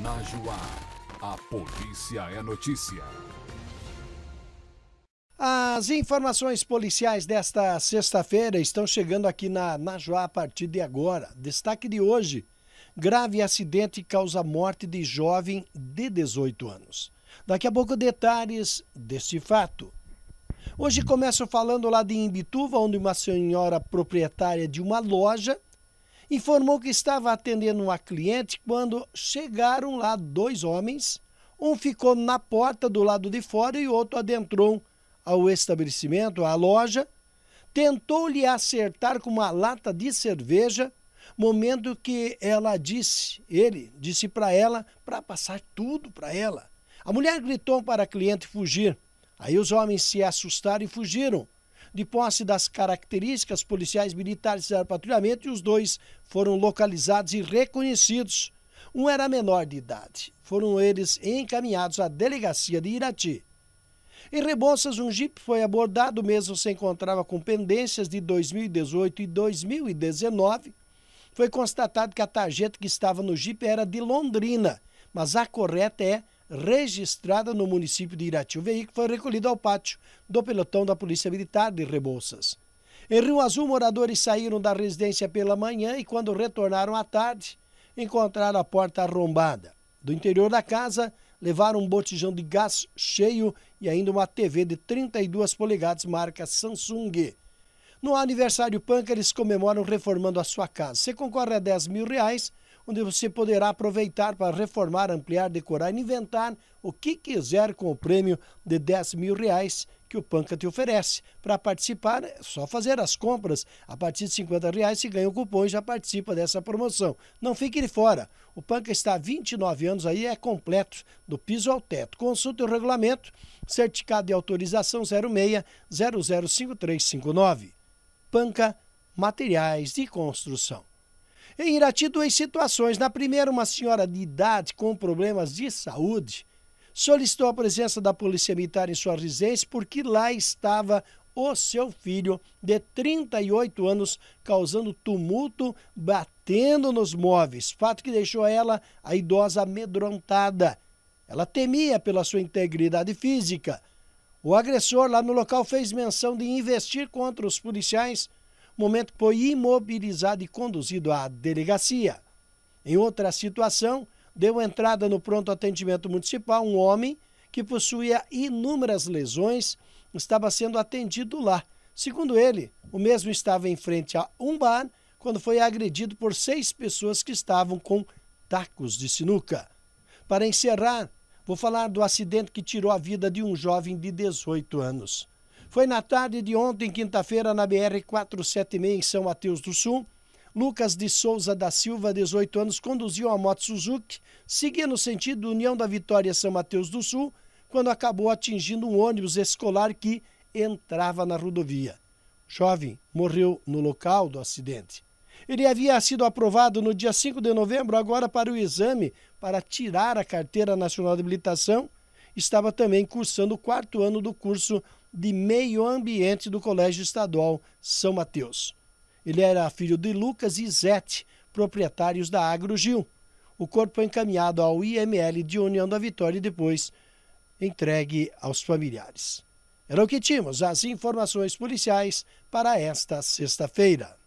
Juá, a polícia é notícia. As informações policiais desta sexta-feira estão chegando aqui na Najuá a partir de agora. Destaque de hoje: grave acidente causa morte de jovem de 18 anos. Daqui a pouco detalhes deste fato. Hoje começo falando lá de Imbituva, onde uma senhora proprietária de uma loja informou que estava atendendo uma cliente quando chegaram lá dois homens. Um ficou na porta do lado de fora e outro adentrou ao estabelecimento, à loja. Tentou lhe acertar com uma lata de cerveja, momento que ela disse, ele disse para ela para passar tudo para ela. A mulher gritou para a cliente fugir. Aí os homens se assustaram e fugiram de posse das características policiais militares fizeram patrulhamento e os dois foram localizados e reconhecidos. Um era menor de idade. Foram eles encaminhados à delegacia de Irati. Em Rebouças, um jipe foi abordado, mesmo se encontrava com pendências de 2018 e 2019. Foi constatado que a tarjeta que estava no jipe era de Londrina, mas a correta é registrada no município de Irati. O veículo foi recolhido ao pátio do pelotão da Polícia Militar de Rebouças. Em Rio Azul, moradores saíram da residência pela manhã e, quando retornaram à tarde, encontraram a porta arrombada. Do interior da casa, levaram um botijão de gás cheio e ainda uma TV de 32 polegadas marca Samsung. No aniversário Punk, eles comemoram reformando a sua casa. Você concorre a 10 mil reais onde você poderá aproveitar para reformar, ampliar, decorar e inventar o que quiser com o prêmio de 10 mil reais que o Panca te oferece. Para participar, é só fazer as compras. A partir de 50 reais se ganha o cupom e já participa dessa promoção. Não fique de fora. O Panca está há 29 anos aí, é completo, do piso ao teto. Consulte o regulamento, certificado de autorização 06 005359. Panca Materiais de Construção. Em Irati, duas situações. Na primeira, uma senhora de idade com problemas de saúde solicitou a presença da Polícia Militar em sua residência porque lá estava o seu filho de 38 anos causando tumulto, batendo nos móveis. Fato que deixou ela, a idosa, amedrontada. Ela temia pela sua integridade física. O agressor lá no local fez menção de investir contra os policiais momento que foi imobilizado e conduzido à delegacia. Em outra situação, deu entrada no pronto atendimento municipal um homem que possuía inúmeras lesões, estava sendo atendido lá. Segundo ele, o mesmo estava em frente a um bar quando foi agredido por seis pessoas que estavam com tacos de sinuca. Para encerrar, vou falar do acidente que tirou a vida de um jovem de 18 anos. Foi na tarde de ontem, quinta-feira, na BR-476, em São Mateus do Sul. Lucas de Souza da Silva, 18 anos, conduziu a moto Suzuki, seguindo o sentido União da Vitória São Mateus do Sul, quando acabou atingindo um ônibus escolar que entrava na rodovia. O jovem morreu no local do acidente. Ele havia sido aprovado no dia 5 de novembro, agora para o exame para tirar a Carteira Nacional de Habilitação. Estava também cursando o quarto ano do curso de Meio Ambiente do Colégio Estadual São Mateus. Ele era filho de Lucas e Zete, proprietários da AgroGil. O corpo foi é encaminhado ao IML de União da Vitória e depois entregue aos familiares. Era o que tínhamos as informações policiais para esta sexta-feira.